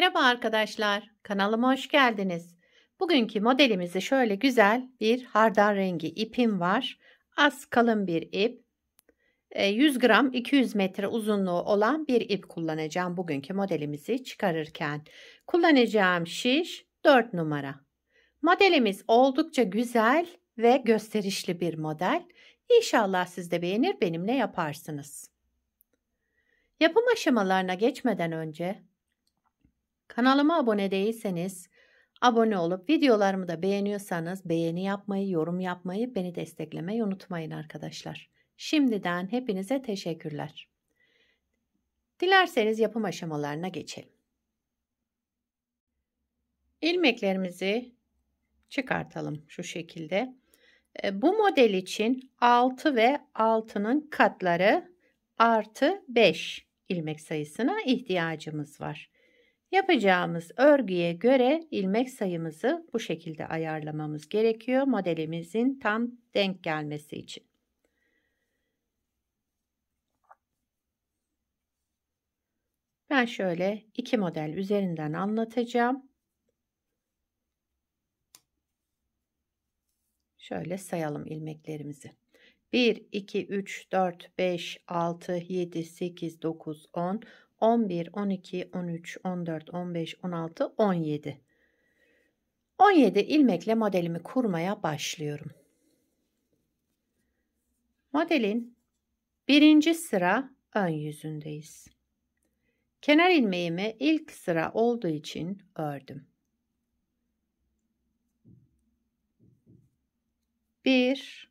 Merhaba arkadaşlar, kanalıma hoş geldiniz. Bugünkü modelimizi şöyle güzel bir hardal rengi ipim var. Az kalın bir ip. 100 ee, gram 200 metre uzunluğu olan bir ip kullanacağım bugünkü modelimizi çıkarırken. Kullanacağım şiş 4 numara. Modelimiz oldukça güzel ve gösterişli bir model. İnşallah siz de beğenir benimle yaparsınız. Yapım aşamalarına geçmeden önce Kanalıma abone değilseniz abone olup videolarımı da beğeniyorsanız beğeni yapmayı, yorum yapmayı, beni desteklemeyi unutmayın arkadaşlar. Şimdiden hepinize teşekkürler. Dilerseniz yapım aşamalarına geçelim. İlmeklerimizi çıkartalım şu şekilde. E, bu model için 6 ve 6'nın katları artı 5 ilmek sayısına ihtiyacımız var. Yapacağımız örgüye göre ilmek sayımızı bu şekilde ayarlamamız gerekiyor modelimizin tam denk gelmesi için. Ben şöyle iki model üzerinden anlatacağım. Şöyle sayalım ilmeklerimizi. 1, 2, 3, 4, 5, 6, 7, 8, 9, 10, 11, 12, 13, 14, 15, 16, 17. 17 ilmekle modelimi kurmaya başlıyorum. Modelin birinci sıra ön yüzündeyiz. Kenar ilmeğimi ilk sıra olduğu için ördüm. 1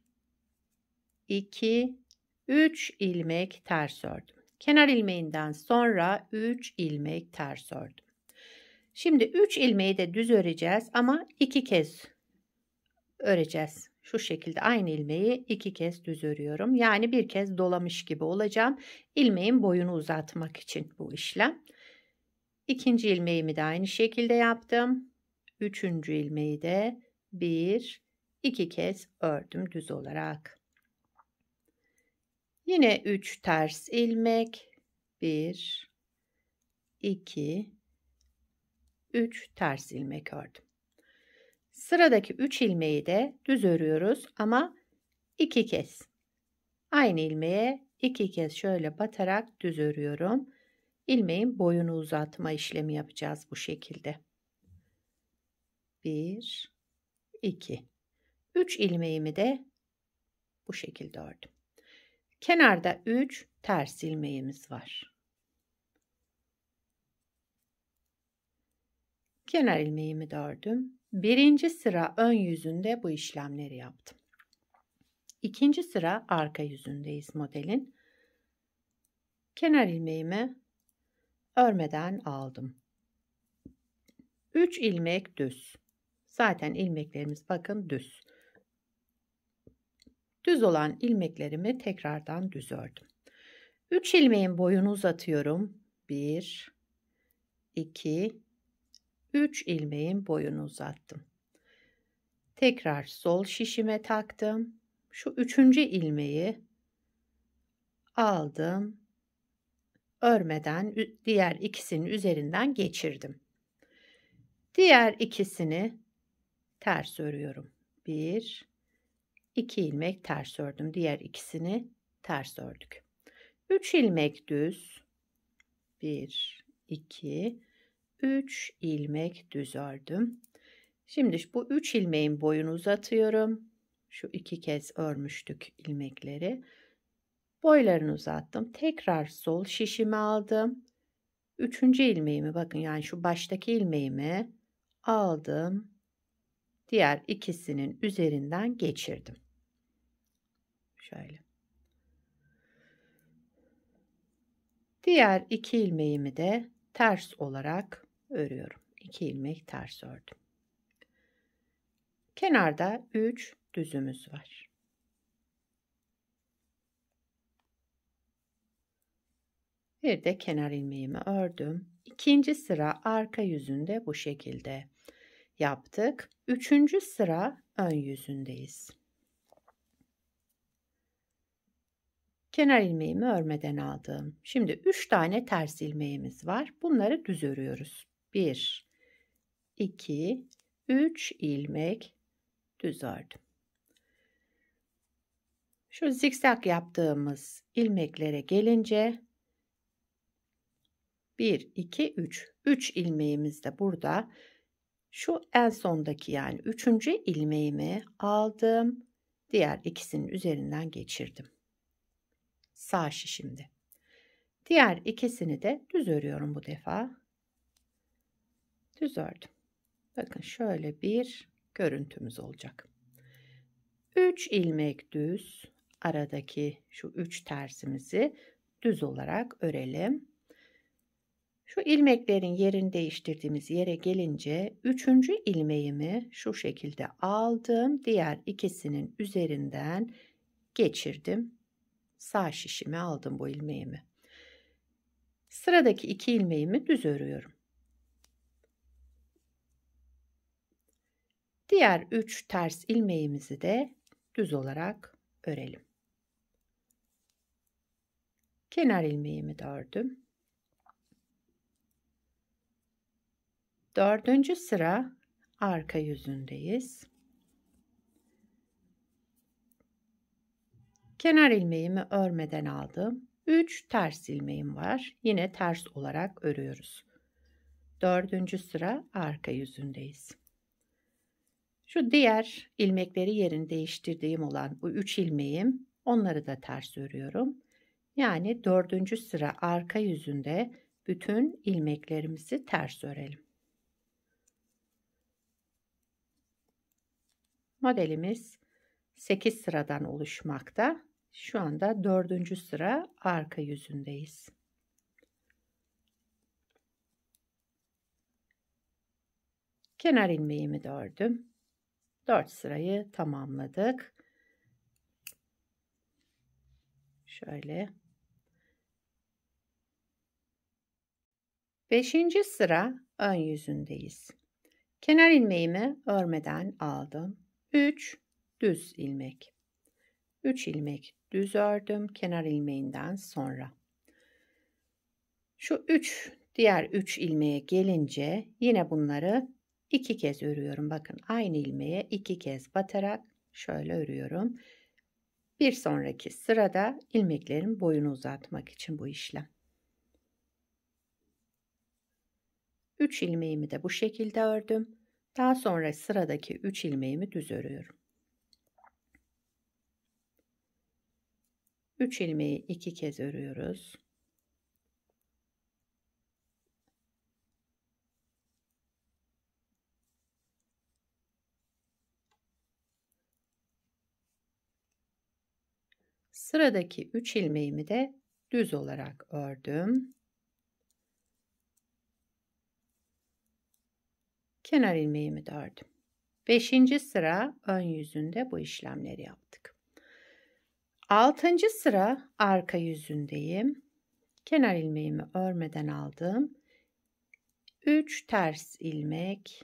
2 3 ilmek ters ördüm. Kenar ilmeğinden sonra 3 ilmek ters ördüm. Şimdi 3 ilmeği de düz öreceğiz ama 2 kez öreceğiz. Şu şekilde aynı ilmeği 2 kez düz örüyorum. Yani bir kez dolamış gibi olacağım. İlmeğin boyunu uzatmak için bu işlem. İkinci ilmeğimi de aynı şekilde yaptım. Üçüncü ilmeği de 1 2 kez ördüm düz olarak. Yine 3 ters ilmek. 1 2 3 ters ilmek ördüm. Sıradaki 3 ilmeği de düz örüyoruz ama 2 kez. Aynı ilmeğe 2 kez şöyle batarak düz örüyorum. İlmeğin boyunu uzatma işlemi yapacağız bu şekilde. 1 2 3 ilmeğimi de bu şekilde ördüm. Kenarda 3 ters ilmeğimiz var. Kenar ilmeğimi dördüm. Birinci sıra ön yüzünde bu işlemleri yaptım. İkinci sıra arka yüzündeyiz modelin. Kenar ilmeğimi örmeden aldım. 3 ilmek düz. Zaten ilmeklerimiz bakın düz. Düz olan ilmeklerimi tekrardan düz ördüm. 3 ilmeğin boyunu uzatıyorum. 1 2 3 ilmeğin boyunu uzattım. Tekrar sol şişime taktım. Şu üçüncü ilmeği aldım. Örmeden diğer ikisinin üzerinden geçirdim. Diğer ikisini ters örüyorum. 1 2 ilmek ters ördüm. Diğer ikisini ters ördük. 3 ilmek düz. 1 2 3 ilmek düz ördüm. Şimdi bu 3 ilmeğin boyunu uzatıyorum. Şu iki kez örmüştük ilmekleri. Boylarını uzattım. Tekrar sol şişimi aldım. Üçüncü ilmeğimi bakın yani şu baştaki ilmeğimi aldım. Diğer ikisinin üzerinden geçirdim. Şöyle. Diğer iki ilmeğimi de ters olarak örüyorum. İki ilmek ters ördüm. Kenarda 3 düzümüz var. Bir de kenar ilmeğimi ördüm. İkinci sıra arka yüzünde bu şekilde yaptık. Üçüncü sıra ön yüzündeyiz. Kenar ilmeğimi örmeden aldım. Şimdi 3 tane ters ilmeğimiz var. Bunları düz örüyoruz. 1 2 3 ilmek düz ördüm. Şu zikzak yaptığımız ilmeklere gelince 1 2 3 3 ilmeğimiz de burada. Şu en sondaki yani 3. ilmeğimi aldım. Diğer ikisinin üzerinden geçirdim sağ şişimdi. Diğer ikisini de düz örüyorum bu defa. Düz ördüm. Bakın şöyle bir görüntümüz olacak. 3 ilmek düz aradaki şu 3 tersimizi düz olarak örelim. Şu ilmeklerin yerini değiştirdiğimiz yere gelince 3. ilmeğimi şu şekilde aldım. Diğer ikisinin üzerinden geçirdim Sağ şişimi aldım bu ilmeğimi. Sıradaki iki ilmeğimi düz örüyorum. Diğer üç ters ilmeğimizi de düz olarak örelim. Kenar ilmeğimi de ördüm. Dördüncü sıra arka yüzündeyiz. Kenar ilmeğimi örmeden aldım. 3 ters ilmeğim var. Yine ters olarak örüyoruz. 4. sıra arka yüzündeyiz. Şu diğer ilmekleri yerini değiştirdiğim olan bu 3 ilmeğim onları da ters örüyorum. Yani 4. sıra arka yüzünde bütün ilmeklerimizi ters örelim. Modelimiz 8 sıradan oluşmakta. Şu anda dördüncü sıra arka yüzündeyiz. Kenar ilmeğimi de ördüm. 4 sırayı tamamladık. Şöyle. Beşinci sıra ön yüzündeyiz. Kenar ilmeğimi örmeden aldım. 3 düz ilmek. 3 ilmek düz ördüm kenar ilmeğinden sonra. Şu 3 diğer 3 ilmeğe gelince yine bunları iki kez örüyorum. Bakın aynı ilmeğe iki kez batarak şöyle örüyorum. Bir sonraki sırada ilmeklerin boyunu uzatmak için bu işlem. 3 ilmeğimi de bu şekilde ördüm. Daha sonra sıradaki 3 ilmeğimi düz örüyorum. 3 ilmeği 2 kez örüyoruz. Sıradaki 3 ilmeğimi de düz olarak ördüm. Kenar ilmeğimi de ördüm. 5. sıra ön yüzünde bu işlemleri yaptık. Altıncı sıra arka yüzündeyim. Kenar ilmeğimi örmeden aldım. 3 ters ilmek.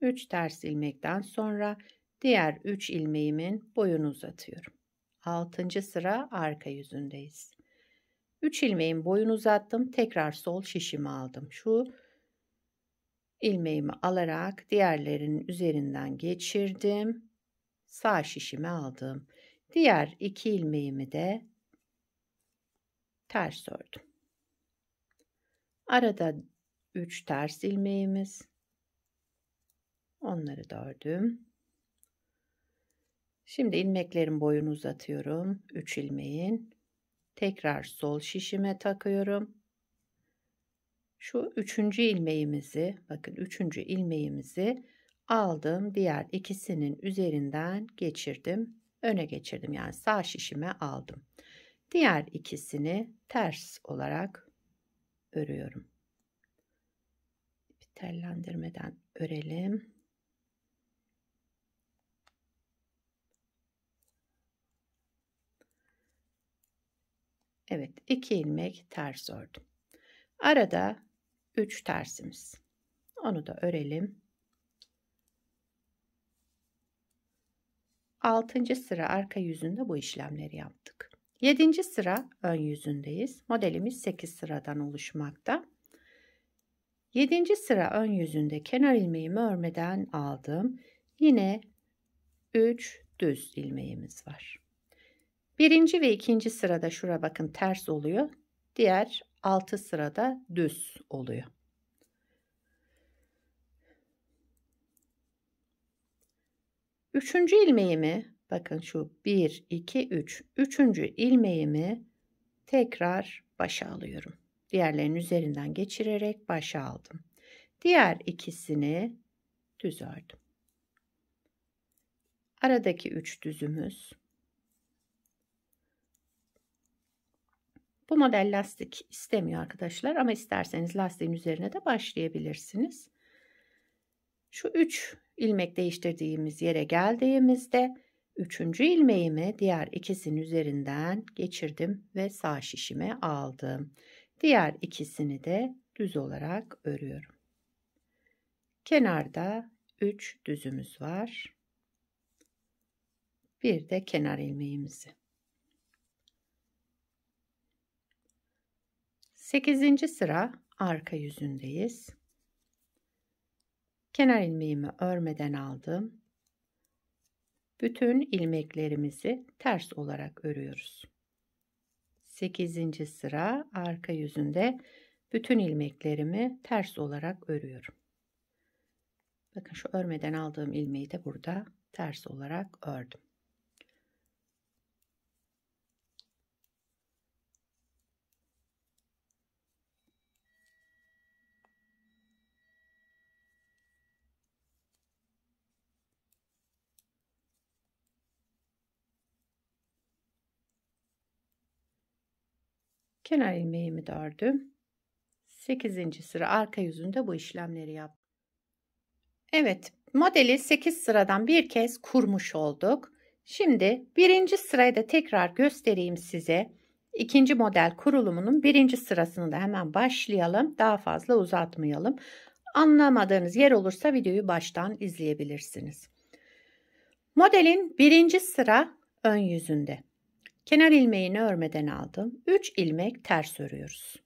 Üç ters ilmekten sonra diğer üç ilmeğimin boyunu uzatıyorum. Altıncı sıra arka yüzündeyiz. Üç ilmeğin boyunu uzattım. Tekrar sol şişimi aldım. Şu ilmeğimi alarak diğerlerinin üzerinden geçirdim. Sağ şişimi aldım. Diğer iki ilmeğimi de ters ördüm. Arada 3 ters ilmeğimiz. Onları da ördüm. Şimdi ilmeklerin boyunu uzatıyorum. 3 ilmeğin. Tekrar sol şişime takıyorum şu üçüncü ilmeğimizi bakın üçüncü ilmeğimizi aldım. Diğer ikisinin üzerinden geçirdim. Öne geçirdim yani sağ şişime aldım. Diğer ikisini ters olarak örüyorum. Bir Tellendirmeden örelim. Evet iki ilmek ters ördüm. Arada 3 tersimiz. Onu da örelim. 6. sıra arka yüzünde bu işlemleri yaptık. 7. sıra ön yüzündeyiz. Modelimiz 8 sıradan oluşmakta. 7. sıra ön yüzünde kenar ilmeğimi örmeden aldım. Yine 3 düz ilmeğimiz var. Birinci ve ikinci sırada şura bakın ters oluyor. Diğer altı sırada düz oluyor. Üçüncü ilmeğimi bakın şu 1, 2, 3. Üçüncü ilmeğimi tekrar başa alıyorum. Diğerlerin üzerinden geçirerek başa aldım. Diğer ikisini düz ördüm. Aradaki üç düzümüz Bu model lastik istemiyor arkadaşlar ama isterseniz lastiğin üzerine de başlayabilirsiniz. Şu 3 ilmek değiştirdiğimiz yere geldiğimizde 3. ilmeğimi diğer ikisinin üzerinden geçirdim ve sağ şişime aldım. Diğer ikisini de düz olarak örüyorum. Kenarda 3 düzümüz var. Bir de kenar ilmeğimizi. 8. sıra arka yüzündeyiz. Kenar ilmeğimi örmeden aldım. Bütün ilmeklerimizi ters olarak örüyoruz. 8. sıra arka yüzünde bütün ilmeklerimi ters olarak örüyorum. Bakın şu örmeden aldığım ilmeği de burada ters olarak ördüm. Kenar ilmeğimi ördüm. 8. sıra arka yüzünde bu işlemleri yap. Evet, modeli 8 sıradan bir kez kurmuş olduk. Şimdi birinci sırayı da tekrar göstereyim size. İkinci model kurulumunun birinci sırasını da hemen başlayalım. Daha fazla uzatmayalım. Anlamadığınız yer olursa videoyu baştan izleyebilirsiniz. Modelin birinci sıra ön yüzünde. Kenar ilmeğini örmeden aldım. 3 ilmek ters örüyoruz.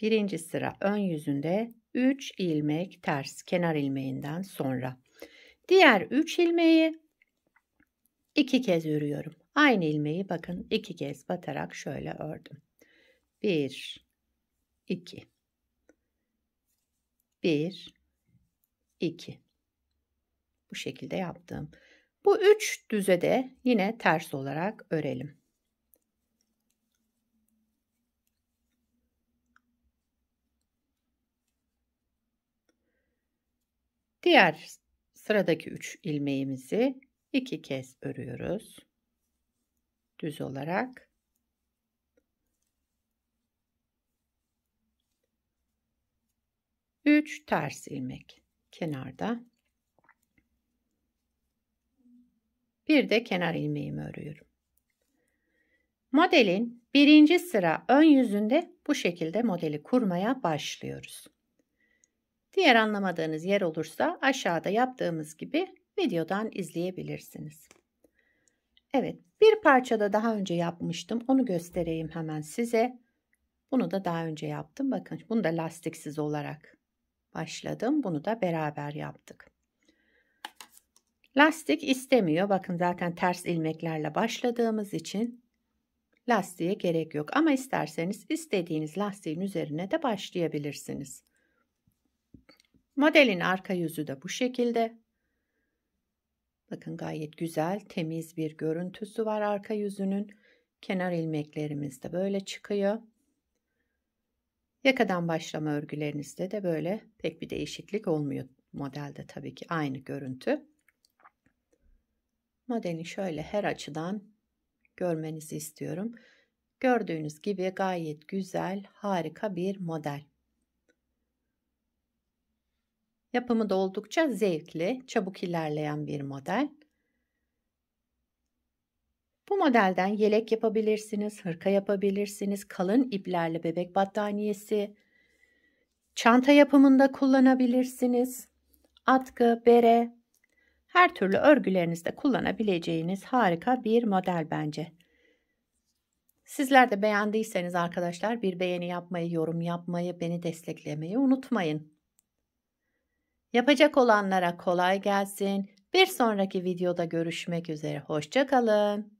Birinci sıra ön yüzünde 3 ilmek ters kenar ilmeğinden sonra. Diğer 3 ilmeği 2 kez örüyorum. Aynı ilmeği bakın 2 kez batarak şöyle ördüm. 1 2 1 2 Bu şekilde yaptım. Bu üç düzede yine ters olarak örelim. Diğer sıradaki 3 ilmeğimizi iki kez örüyoruz. Düz olarak. Üç ters ilmek kenarda. Bir de kenar ilmeğimi örüyorum. Modelin birinci sıra ön yüzünde bu şekilde modeli kurmaya başlıyoruz. Diğer anlamadığınız yer olursa aşağıda yaptığımız gibi videodan izleyebilirsiniz. Evet bir parçada daha önce yapmıştım onu göstereyim hemen size. Bunu da daha önce yaptım bakın bunu da lastiksiz olarak başladım bunu da beraber yaptık. Lastik istemiyor. Bakın zaten ters ilmeklerle başladığımız için lastiğe gerek yok. Ama isterseniz istediğiniz lastiğin üzerine de başlayabilirsiniz. Modelin arka yüzü de bu şekilde. Bakın gayet güzel, temiz bir görüntüsü var arka yüzünün. Kenar ilmeklerimiz de böyle çıkıyor. Yakadan başlama örgülerinizde de böyle pek bir değişiklik olmuyor modelde tabii ki aynı görüntü. Modeli şöyle her açıdan görmenizi istiyorum. Gördüğünüz gibi gayet güzel, harika bir model. Yapımı da oldukça zevkli, çabuk ilerleyen bir model. Bu modelden yelek yapabilirsiniz, hırka yapabilirsiniz, kalın iplerle bebek battaniyesi, çanta yapımında kullanabilirsiniz. Atkı, bere, her türlü örgülerinizde kullanabileceğiniz harika bir model bence. Sizler de beğendiyseniz arkadaşlar bir beğeni yapmayı, yorum yapmayı, beni desteklemeyi unutmayın. Yapacak olanlara kolay gelsin. Bir sonraki videoda görüşmek üzere. Hoşçakalın.